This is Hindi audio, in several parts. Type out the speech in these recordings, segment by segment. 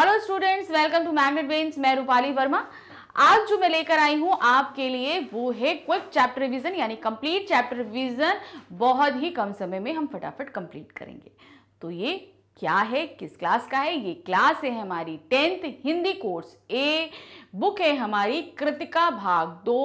hello students welcome to Magnet Brains मैं रूपाली वर्मा आज जो मैं लेकर आई हूँ आपके लिए वो है क्विक चैप्टर रिवीजन यानी कंप्लीट चैप्टर रिवीजन बहुत ही कम समय में हम फटाफट कंप्लीट करेंगे तो ये क्या है किस क्लास का है ये क्लास है हमारी tenth Hindi course A book है हमारी कृतिका भाग दो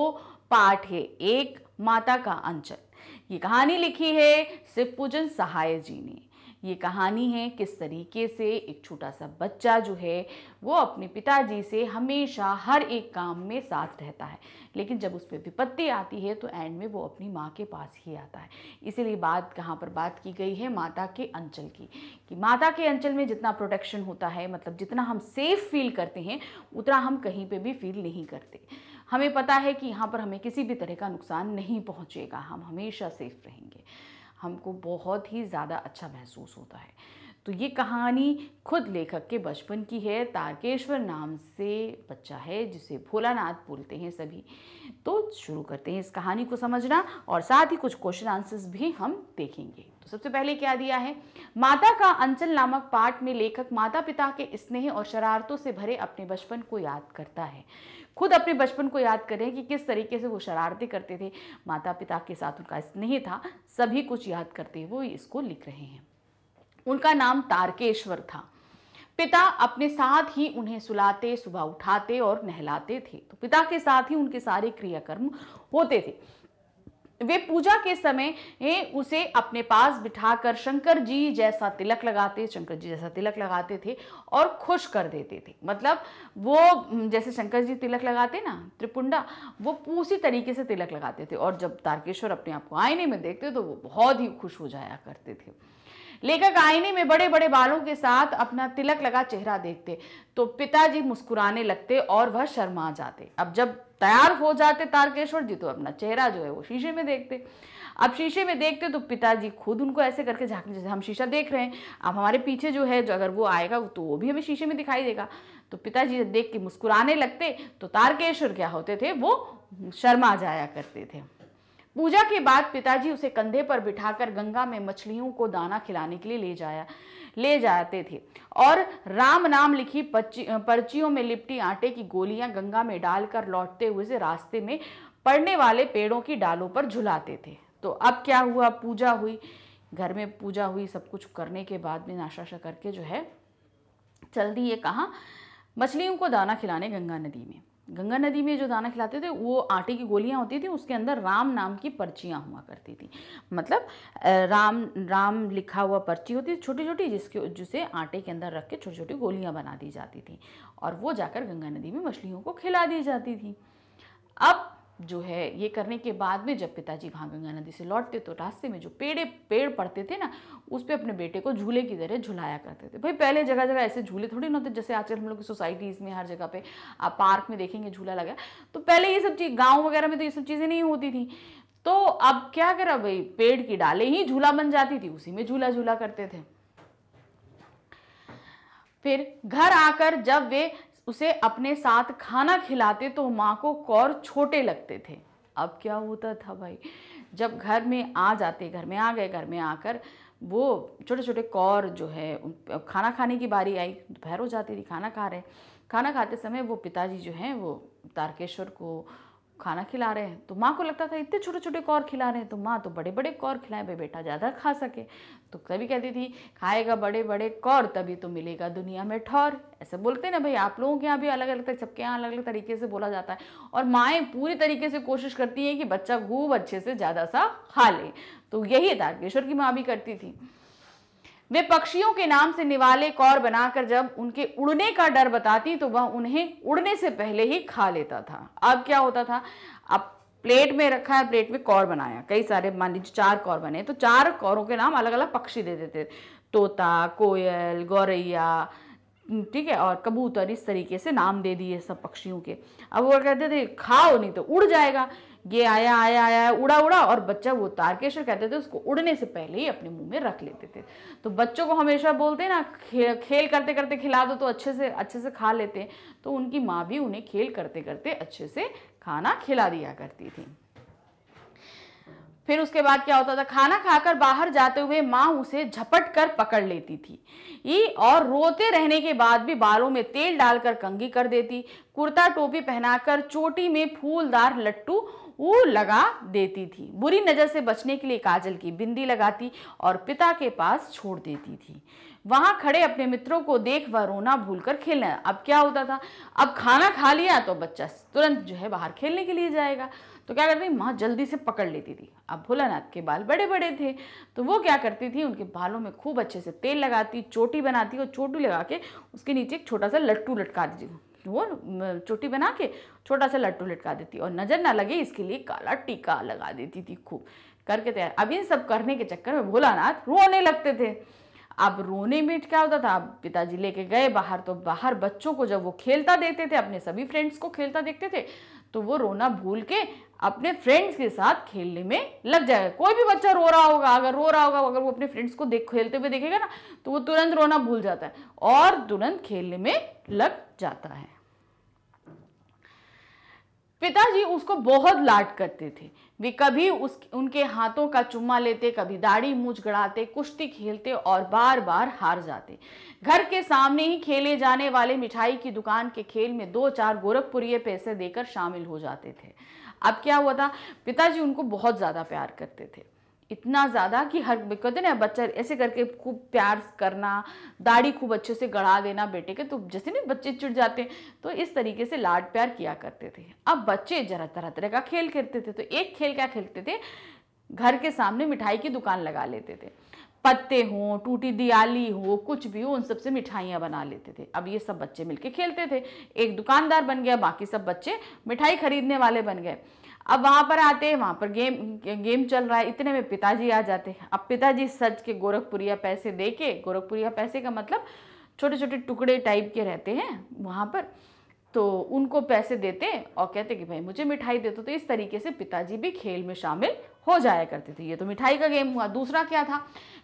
पाठ है एक माता का अंचल ये कहानी लिखी है शिव पूजन सहाय जी ने ये कहानी है किस तरीके से एक छोटा सा बच्चा जो है वो अपने पिताजी से हमेशा हर एक काम में साथ रहता है लेकिन जब उस पर विपत्ति आती है तो एंड में वो अपनी माँ के पास ही आता है इसीलिए बात कहाँ पर बात की गई है माता के अंचल की कि माता के अंचल में जितना प्रोटेक्शन होता है मतलब जितना हम सेफ़ फील करते हैं उतना हम कहीं पर भी फील नहीं करते हमें पता है कि यहाँ पर हमें किसी भी तरह का नुकसान नहीं पहुँचेगा हम हमेशा सेफ रहेंगे हमको बहुत ही ज़्यादा अच्छा महसूस होता है तो ये कहानी खुद लेखक के बचपन की है तारकेश्वर नाम से बच्चा है जिसे भोलानाथ बोलते हैं सभी तो शुरू करते हैं इस कहानी को समझना और साथ ही कुछ क्वेश्चन आंसर्स भी हम देखेंगे तो सबसे पहले क्या दिया है माता का अंचल नामक पाठ में लेखक माता पिता के स्नेह और शरारतों से भरे अपने बचपन को याद करता है खुद अपने बचपन को याद करें कि किस तरीके से वो शरारतें करते थे माता पिता के साथ उनका स्नेह था सभी कुछ याद करते हुए इसको लिख रहे हैं उनका नाम तारकेश्वर था पिता अपने साथ ही उन्हें सुलाते सुबह उठाते और नहलाते थे तो पिता के साथ ही उनके सारे क्रियाकर्म होते थे वे पूजा के समय उसे अपने पास बिठाकर शंकर जी जैसा तिलक लगाते शंकर जी जैसा तिलक लगाते थे और खुश कर देते थे मतलब वो जैसे शंकर जी तिलक लगाते ना त्रिपुंडा वो उसी तरीके से तिलक लगाते थे और जब तारकेश्वर अपने आप को आईने में देखते तो वो बहुत ही खुश हो जाया करते थे लेखक आईने में बड़े बड़े बालों के साथ अपना तिलक लगा चेहरा देखते तो पिताजी मुस्कुराने लगते और वह शर्मा जाते अब जब तैयार हो जाते तारकेश्वर जी तो अपना चेहरा जो है वो शीशे में देखते अब शीशे में देखते तो पिताजी खुद उनको ऐसे करके झाँकने जैसे हम शीशा देख रहे हैं अब हमारे पीछे जो है जो अगर वो आएगा तो वो भी हमें शीशे में दिखाई देगा तो पिताजी देख के मुस्कुराने लगते तो तारकेश्वर क्या होते थे वो शर्मा जाया करते थे पूजा के बाद पिताजी उसे कंधे पर बिठाकर गंगा में मछलियों को दाना खिलाने के लिए ले जाया ले जाते थे और राम नाम लिखी पर्चियों में लिपटी आटे की गोलियां गंगा में डालकर लौटते हुए से रास्ते में पड़ने वाले पेड़ों की डालों पर झुलाते थे तो अब क्या हुआ पूजा हुई घर में पूजा हुई सब कुछ करने के बाद में नाशाशा करके जो है चल दी ये कहाँ मछलियों को दाना खिलाने गंगा नदी में गंगा नदी में जो दाना खिलाते थे वो आटे की गोलियां होती थी उसके अंदर राम नाम की पर्चियां हुआ करती थी मतलब राम राम लिखा हुआ पर्ची होती थी छोटी छोटी जिसके जिसे आटे के अंदर रख के छोटी छोटी गोलियां बना दी जाती थी और वो जाकर गंगा नदी में मछलियों को खिला दी जाती थी अब जो है ये करने के बाद में जब पिताजी वहाँ गंगा नदी से लौटते तो रास्ते में जो पेड़े पेड़ पड़ते थे ना उस पर अपने बेटे को झूले की तरह झुलाया करते थे भाई पहले जगह जगह ऐसे झूले थोड़े ना होते जैसे आजकल हम लोग की सोसाइटीज़ में हर जगह पे आप पार्क में देखेंगे झूला लगा तो पहले ये सब चीज़ गाँव वगैरह में तो ये सब चीज़ें नहीं होती थी तो अब क्या करा भाई पेड़ की डाले ही झूला बन जाती थी उसी में झूला झूला करते थे फिर घर आकर जब वे उसे अपने साथ खाना खिलाते तो माँ को कौर छोटे लगते थे अब क्या होता था भाई जब घर में आ जाते घर में आ गए घर में आकर वो छोटे छोटे कौर जो है खाना खाने की बारी आई दोपहर हो जाती थी खाना खा रहे खाना खाते समय वो पिताजी जो हैं वो तारकेश्वर को खाना खिला रहे हैं तो माँ को लगता था इतने छोटे छोटे कौर खिला रहे हैं तो माँ तो बड़े बड़े कौर खिलाए भाई बेटा ज़्यादा खा सके तो तभी कहती थी खाएगा बड़े बड़े कौर तभी तो मिलेगा दुनिया में ठौर ऐसे बोलते ना भाई आप लोगों के यहाँ भी अलग अलग सबके यहाँ अलग अलग तरीके से बोला जाता है और माएँ पूरी तरीके से कोशिश करती हैं कि बच्चा खूब अच्छे से ज़्यादा सा खा ले तो यही तारकेश्वर की माँ भी करती थी वे पक्षियों के नाम से निवाले कौर बनाकर जब उनके उड़ने का डर बताती तो वह उन्हें उड़ने से पहले ही खा लेता था अब क्या होता था अब प्लेट में रखा है प्लेट में कौर बनाया कई सारे मान लीजिए चार कौर बने तो चार कौरों के नाम अलग अलग पक्षी दे देते थे तोता कोयल गौरैया ठीक है और कबूतर इस तरीके से नाम दे दिए सब पक्षियों के अब वो कहते थे खाओ नहीं तो उड़ जाएगा ये आया आया आया उड़ा उड़ा और बच्चा वो तारकेश्वर कहते थे उसको उड़ने से पहले ही अपने मुंह में रख लेते थे तो बच्चों को हमेशा बोलते ना खे, खेल करते करते खिला दो तो अच्छे से अच्छे से खा लेते हैं तो उनकी माँ भी उन्हें खेल करते करते अच्छे से खाना खिला दिया करती थी फिर उसके बाद क्या होता था खाना खाकर बाहर जाते हुए माँ उसे झपट कर पकड़ लेती थी ये और रोते रहने के बाद भी बालों में तेल डालकर कंगी कर देती कुर्ता टोपी पहनाकर चोटी में फूलदार लट्टू वो लगा देती थी बुरी नज़र से बचने के लिए काजल की बिंदी लगाती और पिता के पास छोड़ देती थी वहाँ खड़े अपने मित्रों को देख वह रोना भूल कर खेलना अब क्या होता था अब खाना खा लिया तो बच्चा तुरंत जो है बाहर खेलने के लिए जाएगा तो क्या करती माँ जल्दी से पकड़ लेती थी अब भोलानाथ के बाल बड़े बड़े थे तो वो क्या करती थी उनके बालों में खूब अच्छे से तेल लगाती चोटी बनाती और चोटी लगा के उसके नीचे एक छोटा सा लट्टू लटका दीजिए वो चोटी बना के छोटा सा लट्टू लटका देती और नज़र ना लगे इसके लिए काला टीका लगा देती थी खूब करके तैयार अब इन सब करने के चक्कर में भोलानाथ रोने लगते थे अब रोने में क्या होता था अब पिताजी लेके गए बाहर तो बाहर बच्चों को जब वो खेलता देखते थे अपने सभी फ्रेंड्स को खेलता देखते थे तो वो रोना भूल के अपने फ्रेंड्स के साथ खेलने में लग जाएगा कोई भी बच्चा रो रहा होगा अगर रो रहा होगा अगर वो अपने फ्रेंड्स को देख खेलते हुए देखेगा ना तो वो तुरंत रोना भूल जाता है और तुरंत खेलने में लग जाता है पिताजी उसको बहुत लाड करते थे वे कभी उस उनके हाथों का चुम्मा लेते कभी दाढ़ी मूछ गड़ाते कुश्ती खेलते और बार बार हार जाते घर के सामने ही खेले जाने वाले मिठाई की दुकान के खेल में दो चार गोरखपुरी पैसे देकर शामिल हो जाते थे अब क्या हुआ था पिताजी उनको बहुत ज़्यादा प्यार करते थे इतना ज़्यादा कि हर कहते ना बच्चा ऐसे करके खूब प्यार करना दाढ़ी खूब अच्छे से गढ़ा देना बेटे के तो जैसे नहीं बच्चे चिट जाते हैं तो इस तरीके से लाड प्यार किया करते थे अब बच्चे जरा तरह तरह का खेल खेलते थे तो एक खेल क्या खेलते थे घर के सामने मिठाई की दुकान लगा लेते थे पत्ते हों टूटी दियाली हो कुछ भी हो उन सबसे मिठाइयाँ बना लेते थे अब ये सब बच्चे मिलके खेलते थे एक दुकानदार बन गया बाकी सब बच्चे मिठाई खरीदने वाले बन गए अब वहाँ पर आते हैं वहाँ पर गेम गेम चल रहा है इतने में पिताजी आ जाते हैं अब पिताजी सच के गोरखपुरिया पैसे दे के गोरखपुरिया पैसे का मतलब छोटे छोटे टुकड़े टाइप के रहते हैं वहाँ पर तो उनको पैसे देते और कहते कि भाई मुझे मिठाई दे दो तो इस तरीके से पिताजी भी खेल में शामिल हो जाया करते थे ये तो मिठाई का गेम हुआ दूसरा क्या था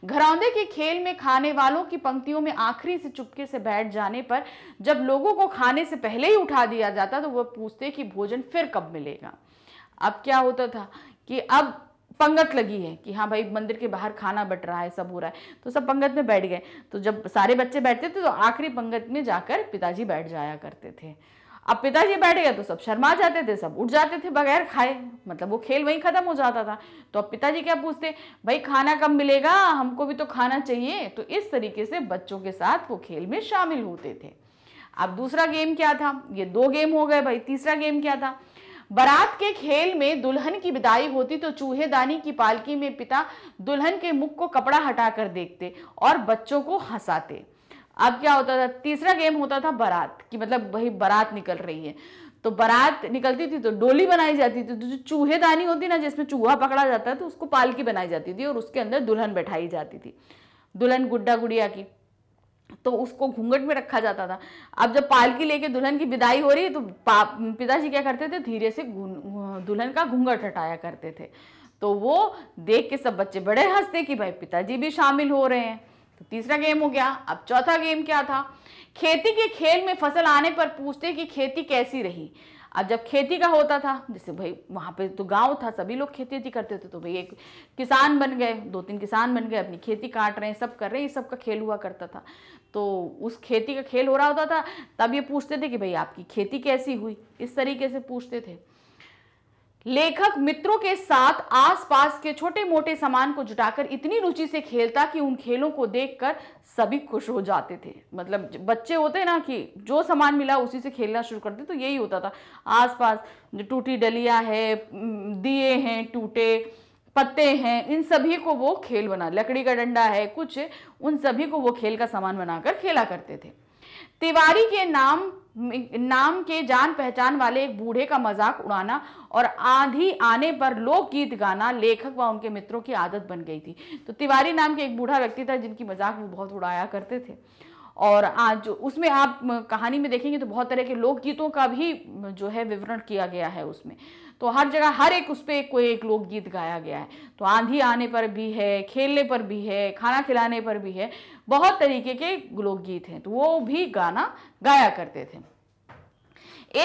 घरौंदे के खेल में खाने वालों की पंक्तियों में आखिरी से चुपके से बैठ जाने पर जब लोगों को खाने से पहले ही उठा दिया जाता तो वह पूछते कि भोजन फिर कब मिलेगा अब क्या होता था कि अब पंगत लगी है कि हाँ भाई मंदिर के बाहर खाना बट रहा है सब हो रहा है तो सब पंगत में बैठ गए तो जब सारे बच्चे बैठते थे तो आखिरी पंगत में जाकर पिताजी बैठ जाया करते थे अब पिताजी बैठ गए तो सब शर्मा जाते थे सब उठ जाते थे बगैर खाए मतलब वो खेल वहीं ख़त्म हो जाता था तो अब पिताजी क्या पूछते भाई खाना कब मिलेगा हमको भी तो खाना चाहिए तो इस तरीके से बच्चों के साथ वो खेल में शामिल होते थे अब दूसरा गेम क्या था ये दो गेम हो गए भाई तीसरा गेम क्या था बारात के खेल में दुल्हन की विदाई होती तो चूहेदानी की पालकी में पिता दुल्हन के मुख को कपड़ा हटाकर देखते और बच्चों को हंसाते अब क्या होता था तीसरा गेम होता था बारात कि मतलब वही बारात निकल रही है तो बारात निकलती थी तो डोली बनाई जाती थी तो जो चूहेदानी होती ना जिसमें चूहा पकड़ा जाता है तो उसको पालकी बनाई जाती थी और उसके अंदर दुल्हन बैठाई जाती थी दुल्हन गुड्डा गुड़िया की तो उसको घूंघट में रखा जाता था अब जब पालकी लेके दुल्हन की विदाई हो रही तो पिताजी क्या करते थे धीरे से दुल्हन का घूंघट हटाया करते थे तो वो देख के सब बच्चे बड़े हंसते कि भाई पिताजी भी शामिल हो रहे हैं तो तीसरा गेम हो गया अब चौथा गेम क्या था खेती के खेल में फसल आने पर पूछते कि खेती कैसी रही अब जब खेती का होता था जैसे भाई वहाँ पे तो गांव था सभी लोग खेती वेती करते थे तो भाई एक किसान बन गए दो तीन किसान बन गए अपनी खेती काट रहे हैं सब कर रहे हैं ये सब का खेल हुआ करता था तो उस खेती का खेल हो रहा होता था तब ये पूछते थे कि भाई आपकी खेती कैसी हुई इस तरीके से पूछते थे लेखक मित्रों के साथ आसपास के छोटे मोटे सामान को जुटाकर इतनी रुचि से खेलता कि उन खेलों को देखकर सभी खुश हो जाते थे मतलब बच्चे होते ना कि जो सामान मिला उसी से खेलना शुरू करते तो यही होता था आसपास जो टूटी डलिया है दिए हैं टूटे पत्ते हैं इन सभी को वो खेल बना लकड़ी का डंडा है कुछ उन सभी को वो खेल का सामान बनाकर खेला करते थे तिवारी के नाम नाम के जान पहचान वाले एक बूढ़े का मजाक उड़ाना और आंधी आने पर लोकगीत गाना लेखक व उनके मित्रों की आदत बन गई थी तो तिवारी नाम के एक बूढ़ा व्यक्ति था जिनकी मजाक वो बहुत उड़ाया करते थे और आज उसमें आप कहानी में देखेंगे तो बहुत तरह के लोकगीतों का भी जो है विवरण किया गया है उसमें तो हर जगह हर एक उस पर कोई एक लोकगीत गाया गया है तो आंधी आने पर भी है खेलने पर भी है खाना खिलाने पर भी है बहुत तरीके के लोकगीत हैं तो वो भी गाना गाया करते थे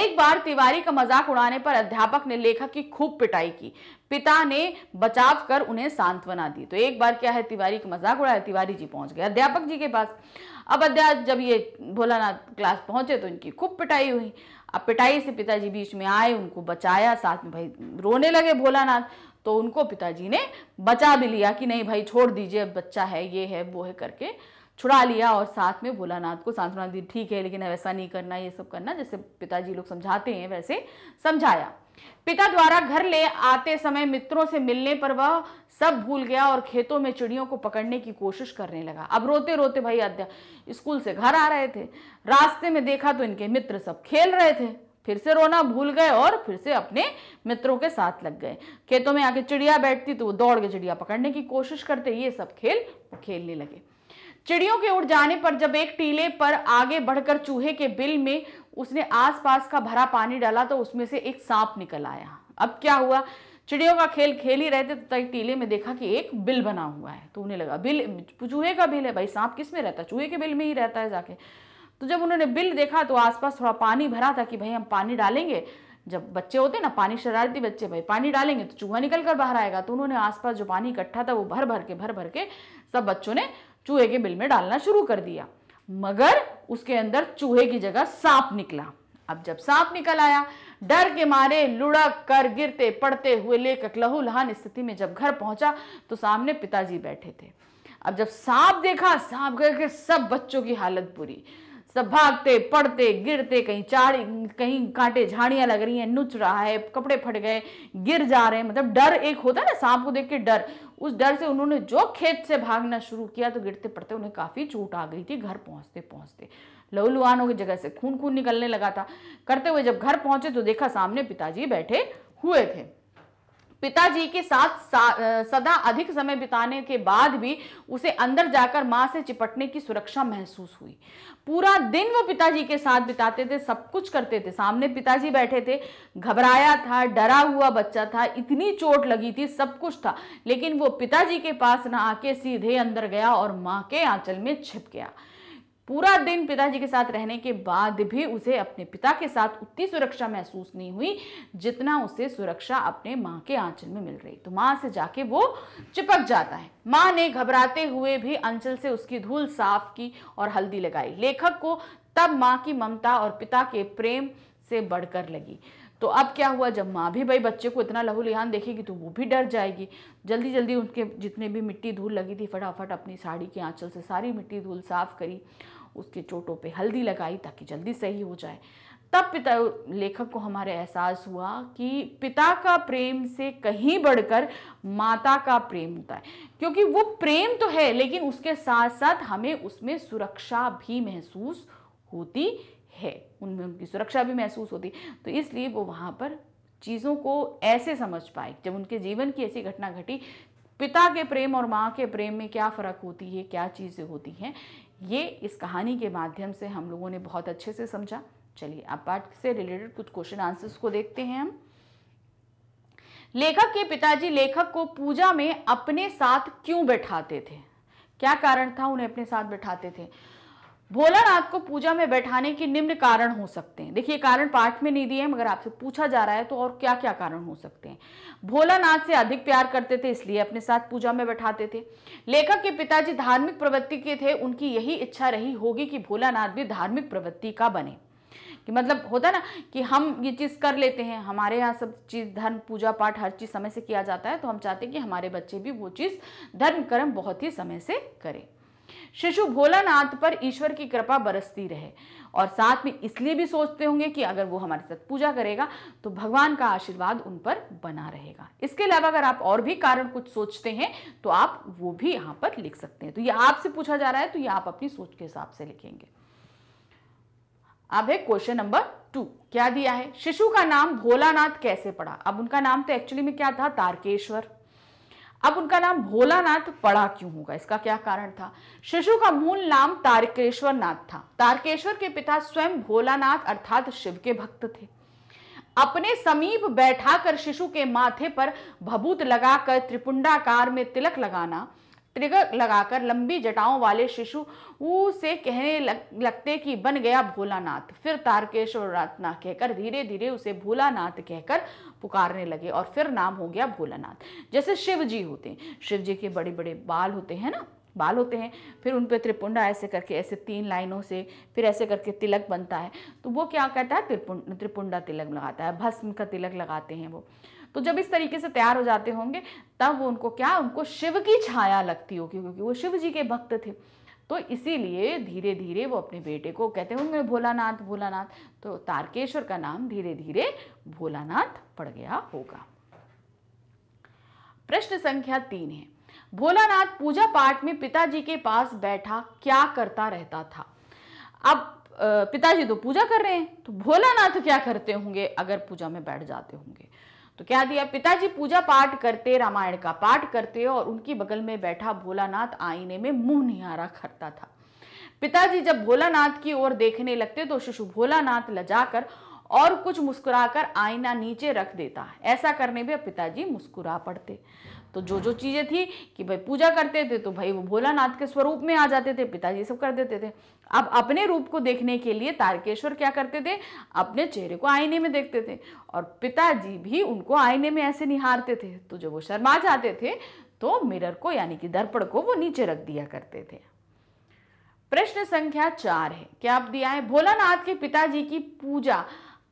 एक बार तिवारी का मजाक उड़ाने पर अध्यापक ने लेखक की खूब पिटाई की पिता ने बचाव कर उन्हें सांत्वना दी तो एक बार क्या है तिवारी का मजाक उड़ाया तिवारी जी पहुंच गए अध्यापक जी के पास अब अध्यापक जब ये भोलानाथ क्लास पहुंचे तो इनकी खूब पिटाई हुई अब पिटाई से पिताजी बीच में आए उनको बचाया साथ में भाई रोने लगे भोलानाथ तो उनको पिताजी ने बचा भी लिया कि नहीं भाई छोड़ दीजिए बच्चा है ये है वो है करके छुड़ा लिया और साथ में भोलानाथ को सांत्वना दी ठीक है लेकिन वैसा नहीं करना ये सब करना जैसे पिताजी लोग समझाते हैं वैसे समझाया पिता द्वारा घर ले आते समय मित्रों से मिलने पर वह सब भूल गया और खेतों में चिड़ियों को पकड़ने की कोशिश करने लगा अब रोते रोते भाई अध्या स्कूल से घर आ रहे थे रास्ते में देखा तो इनके मित्र सब खेल रहे थे फिर से रोना भूल गए और फिर से अपने मित्रों के साथ लग गए खेतों में आके चिड़िया बैठती तो वो दौड़ के चिड़िया पकड़ने की कोशिश करते ये सब खेल खेलने लगे चिड़ियों के उड़ जाने पर जब एक टीले पर आगे बढ़कर चूहे के बिल में उसने आसपास का भरा पानी डाला तो उसमें से एक सांप निकल आया अब क्या हुआ चिड़ियों का खेल खेल ही रहते तो टीले में देखा कि एक बिल बना हुआ है तो उन्हें लगा बिल चूहे का बिल है भाई सांप किस में रहता है चूहे के बिल में ही रहता है जाके तो जब उन्होंने बिल देखा तो आसपास थोड़ा पानी भरा था कि भाई हम पानी डालेंगे जब बच्चे होते ना पानी शरारती बच्चे भाई पानी डालेंगे तो चूहा निकल कर बाहर आएगा तो उन्होंने आसपास जो पानी इकट्ठा था वो भर भर के भर भर के सब बच्चों ने चूहे के बिल में डालना शुरू कर दिया मगर उसके अंदर चूहे की जगह सांप निकला अब जब सांप निकल आया डर के मारे लुढ़क कर गिरते पड़ते हुए लेकर लहूलहान स्थिति में जब घर पहुंचा तो सामने पिताजी बैठे थे अब जब सांप देखा सांप करके सब बच्चों की हालत बुरी सब भागते पड़ते गिरते कहीं चाड़ी कहीं कांटे झाड़ियां लग रही हैं नुच रहा है कपड़े फट गए गिर जा रहे हैं मतलब डर एक होता है ना सांप को देख के डर उस डर से उन्होंने जो खेत से भागना शुरू किया तो गिरते पड़ते उन्हें काफ़ी चोट आ गई थी घर पहुंचते पहुंचते लहूलुहान हो की जगह से खून खून निकलने लगा था करते हुए जब घर पहुंचे तो देखा सामने पिताजी बैठे हुए थे पिताजी के साथ सा, सदा अधिक समय बिताने के बाद भी उसे अंदर जाकर माँ से चिपटने की सुरक्षा महसूस हुई पूरा दिन वो पिताजी के साथ बिताते थे सब कुछ करते थे सामने पिताजी बैठे थे घबराया था डरा हुआ बच्चा था इतनी चोट लगी थी सब कुछ था लेकिन वो पिताजी के पास ना आके सीधे अंदर गया और माँ के आंचल में छिप गया पूरा दिन पिताजी के साथ रहने के बाद भी उसे अपने पिता के साथ उतनी सुरक्षा महसूस नहीं हुई जितना उसे सुरक्षा अपने माँ के आंचल में मिल रही तो माँ से जाके वो चिपक जाता है माँ ने घबराते हुए भी अंचल से उसकी धूल साफ की और हल्दी लगाई लेखक को तब माँ की ममता और पिता के प्रेम से बढ़कर लगी तो अब क्या हुआ जब माँ भी भाई बच्चे को इतना लहू लिहान देखेगी तो वो भी डर जाएगी जल्दी जल्दी उनके जितने भी मिट्टी धूल लगी थी फटाफट अपनी साड़ी के आँचल से सारी मिट्टी धूल साफ़ करी उसके चोटों पे हल्दी लगाई ताकि जल्दी सही हो जाए तब पिता लेखक को हमारे एहसास हुआ कि पिता का प्रेम से कहीं बढ़कर माता का प्रेम होता है क्योंकि वो प्रेम तो है लेकिन उसके साथ साथ हमें उसमें सुरक्षा भी महसूस होती है उनमें उनकी सुरक्षा भी महसूस होती तो इसलिए वो वहाँ पर चीज़ों को ऐसे समझ पाए जब उनके जीवन की ऐसी घटना घटी पिता के प्रेम और माँ के प्रेम में क्या फ़र्क होती है क्या चीज़ें होती हैं ये इस कहानी के माध्यम से हम लोगों ने बहुत अच्छे से समझा चलिए अब पाठ से रिलेटेड कुछ क्वेश्चन आंसर्स को देखते हैं हम लेखक के पिताजी लेखक को पूजा में अपने साथ क्यों बैठाते थे क्या कारण था उन्हें अपने साथ बैठाते थे भोलानाथ को पूजा में बैठाने के निम्न कारण हो सकते हैं देखिए कारण पाठ में नहीं दिए हैं मगर आपसे पूछा जा रहा है तो और क्या क्या कारण हो सकते हैं भोलानाथ से अधिक प्यार करते थे इसलिए अपने साथ पूजा में बैठाते थे लेखक के पिताजी धार्मिक प्रवृत्ति के थे उनकी यही इच्छा रही होगी कि भोलानाथ भी धार्मिक प्रवृत्ति का बने कि मतलब होता है ना कि हम ये चीज़ कर लेते हैं हमारे यहाँ सब चीज़ धर्म पूजा पाठ हर चीज़ समय से किया जाता है तो हम चाहते हैं कि हमारे बच्चे भी वो चीज़ धर्म कर्म बहुत ही समय से करें शिशु भोलानाथ पर ईश्वर की कृपा बरसती रहे और साथ में इसलिए भी सोचते होंगे कि अगर वो हमारे साथ पूजा करेगा तो भगवान का आशीर्वाद उन पर बना रहेगा इसके अलावा अगर आप और भी कारण कुछ सोचते हैं तो आप वो भी यहाँ पर लिख सकते हैं तो ये आपसे पूछा जा रहा है तो ये आप अपनी सोच के हिसाब से लिखेंगे अब है क्वेश्चन नंबर टू क्या दिया है शिशु का नाम भोलानाथ कैसे पड़ा अब उनका नाम तो एक्चुअली में क्या था तारकेश्वर अब उनका नाम भोलानाथ पड़ा क्यों होगा इसका क्या कारण था शिशु का मूल नाम तारकेश्वर नाथ था तारकेश्वर के पिता स्वयं भोलानाथ अर्थात शिव के भक्त थे अपने समीप बैठाकर शिशु के माथे पर भभूत लगाकर त्रिपुंडाकार में तिलक लगाना ट्रिगर लगाकर लंबी जटाओं वाले शिशु से कहने लग, लगते कि बन गया भोलानाथ फिर तारकेश्वर रत्ना कहकर धीरे धीरे उसे भोलानाथ कहकर पुकारने लगे और फिर नाम हो गया भोलानाथ जैसे शिव जी होते हैं शिव जी के बड़े बड़े बाल होते हैं ना बाल होते हैं फिर उन पर त्रिपुंडा ऐसे करके ऐसे तीन लाइनों से फिर ऐसे करके तिलक बनता है तो वो क्या कहता है त्रिपुंड त्रिपुंडा तिलक लगाता है भस्म का तिलक लगाते हैं वो तो जब इस तरीके से तैयार हो जाते होंगे तब वो उनको क्या उनको शिव की छाया लगती होगी क्योंकि वो शिव जी के भक्त थे तो इसीलिए धीरे धीरे वो अपने बेटे को कहते होंगे भोलानाथ भोलानाथ तो तारकेश्वर का नाम धीरे धीरे भोलानाथ पड़ गया होगा प्रश्न संख्या तीन है भोलानाथ पूजा पाठ में पिताजी के पास बैठा क्या करता रहता था अब पिताजी तो पूजा कर रहे हैं तो भोलानाथ क्या करते होंगे अगर पूजा में बैठ जाते होंगे तो क्या दिया पिताजी पूजा पाठ करते रामायण का पाठ करते और उनकी बगल में बैठा भोलानाथ आईने में मुंह निहारा करता था पिताजी जब भोलानाथ की ओर देखने लगते तो शिशु भोलानाथ लजाकर और कुछ मुस्कुराकर आईना नीचे रख देता ऐसा करने में पिताजी मुस्कुरा पड़ते तो जो जो चीज़ें थी कि भाई पूजा करते थे तो भाई वो भोलानाथ के स्वरूप में आ जाते थे पिताजी सब कर देते थे अब अपने रूप को देखने के लिए तारकेश्वर क्या करते थे अपने चेहरे को आईने में देखते थे और पिताजी भी उनको आईने में ऐसे निहारते थे तो जब वो शर्मा जाते थे तो मिरर को यानी कि दर्पण को वो नीचे रख दिया करते थे प्रश्न संख्या चार है क्या आप दिया है भोलानाथ के पिताजी की पूजा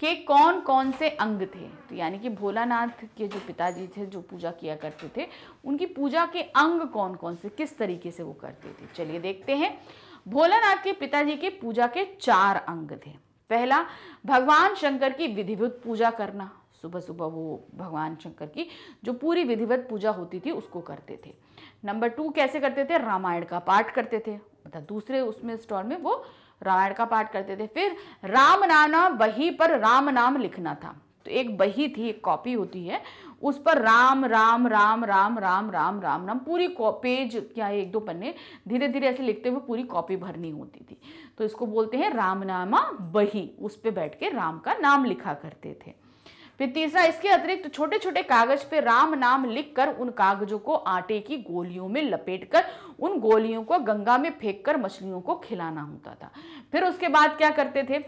के कौन कौन से अंग थे तो यानी कि भोलानाथ के जो पिताजी थे जो पूजा किया करते थे उनकी पूजा के अंग कौन कौन से किस तरीके से वो करते थे चलिए देखते हैं भोलानाथ के पिताजी के पूजा के चार अंग थे पहला भगवान शंकर की विधिवत पूजा करना सुबह सुबह वो भगवान शंकर की जो पूरी विधिवत पूजा होती थी उसको करते थे नंबर टू कैसे करते थे रामायण का पाठ करते थे मतलब दूसरे उसमें स्टॉल में वो रामायण का पाठ करते थे फिर राम नाना बही पर राम नाम लिखना था तो एक बही थी एक कॉपी होती है उस पर राम राम राम राम राम राम राम राम पूरी पेज क्या है एक दो पन्ने धीरे धीरे ऐसे लिखते हुए पूरी कॉपी भरनी होती थी तो इसको बोलते हैं रामनामा बही उस पर बैठ के राम का नाम लिखा करते थे फिर तीसरा इसके अतिरिक्त छोटे छोटे कागज पे राम नाम लिखकर उन कागजों को आटे की गोलियों में लपेटकर उन गोलियों को गंगा में फेंक कर मछलियों को खिलाना होता था फिर उसके बाद क्या करते थे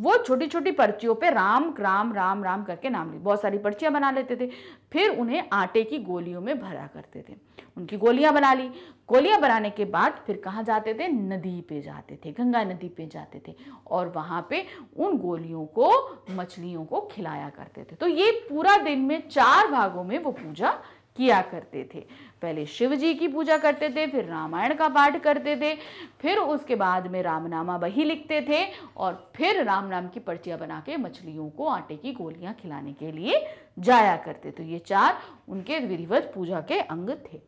वो छोटी छोटी पर्चियों पे राम राम राम राम करके नाम ली बहुत सारी पर्चियाँ बना लेते थे फिर उन्हें आटे की गोलियों में भरा करते थे उनकी गोलियाँ बना ली गोलियाँ बनाने के बाद फिर कहाँ जाते थे नदी पे जाते थे गंगा नदी पे जाते थे और वहाँ पे उन गोलियों को मछलियों को खिलाया करते थे तो ये पूरा दिन में चार भागों में वो पूजा किया करते थे पहले शिव जी की पूजा करते थे फिर रामायण का पाठ करते थे फिर उसके बाद में रामनामा वही लिखते थे और फिर राम नाम की पर्चियाँ बना के मछलियों को आटे की गोलियाँ खिलाने के लिए जाया करते तो ये चार उनके विधिवत पूजा के अंग थे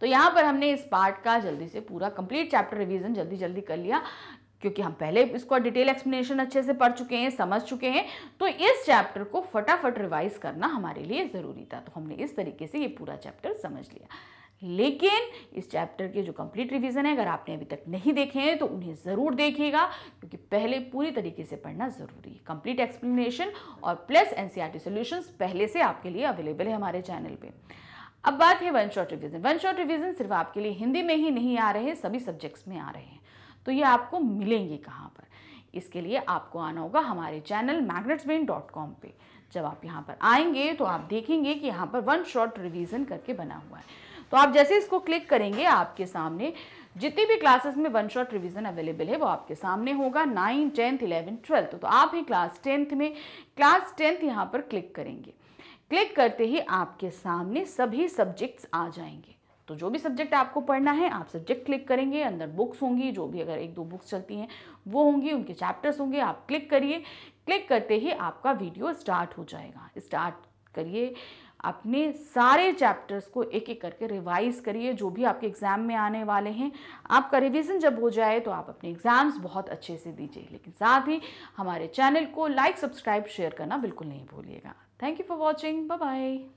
तो यहाँ पर हमने इस पार्ट का जल्दी से पूरा कंप्लीट चैप्टर रिवीजन जल्दी जल्दी कर लिया क्योंकि हम पहले इसका डिटेल एक्सप्लेनेशन अच्छे से पढ़ चुके हैं समझ चुके हैं तो इस चैप्टर को फटाफट रिवाइज करना हमारे लिए ज़रूरी था तो हमने इस तरीके से ये पूरा चैप्टर समझ लिया लेकिन इस चैप्टर के जो कंप्लीट रिवीजन है अगर आपने अभी तक नहीं देखे हैं तो उन्हें ज़रूर देखिएगा क्योंकि पहले पूरी तरीके से पढ़ना ज़रूरी है कंप्लीट एक्सप्लेनेशन और प्लस एन सॉल्यूशंस पहले से आपके लिए अवेलेबल है हमारे चैनल पर अब बात है one shot revision one shot revision सिर्फ आपके लिए हिंदी में ही नहीं आ रहे सभी सब्जेक्ट्स में आ रहे हैं तो ये आपको मिलेंगे कहाँ पर इसके लिए आपको आना होगा हमारे चैनल मैग्नेट्सबेन डॉट कॉम पर जब आप यहाँ पर आएंगे तो आप देखेंगे कि यहाँ पर वन शॉट रिविज़न करके बना हुआ है तो आप जैसे इसको क्लिक करेंगे आपके सामने जितनी भी क्लासेस में वन शॉट रिवीजन अवेलेबल है वो आपके सामने होगा नाइन टेंथ इलेवेंथ ट्वेल्थ तो आप ही क्लास टेंथ में क्लास टेंथ यहाँ पर क्लिक करेंगे क्लिक करते ही आपके सामने सभी सब्जेक्ट्स आ जाएंगे तो जो भी सब्जेक्ट आपको पढ़ना है आप सब्जेक्ट क्लिक करेंगे अंदर बुक्स होंगी जो भी अगर एक दो बुक्स चलती हैं वो होंगी उनके चैप्टर्स होंगे आप क्लिक करिए क्लिक करते ही आपका वीडियो स्टार्ट हो जाएगा स्टार्ट करिए अपने सारे चैप्टर्स को एक एक करके रिवाइज़ करिए जो भी आपके एग्ज़ाम में आने वाले हैं आपका रिवीजन जब हो जाए तो आप अपने एग्ज़ाम्स बहुत अच्छे से दीजिए लेकिन साथ ही हमारे चैनल को लाइक सब्सक्राइब शेयर करना बिल्कुल नहीं भूलिएगा thank you for watching bye bye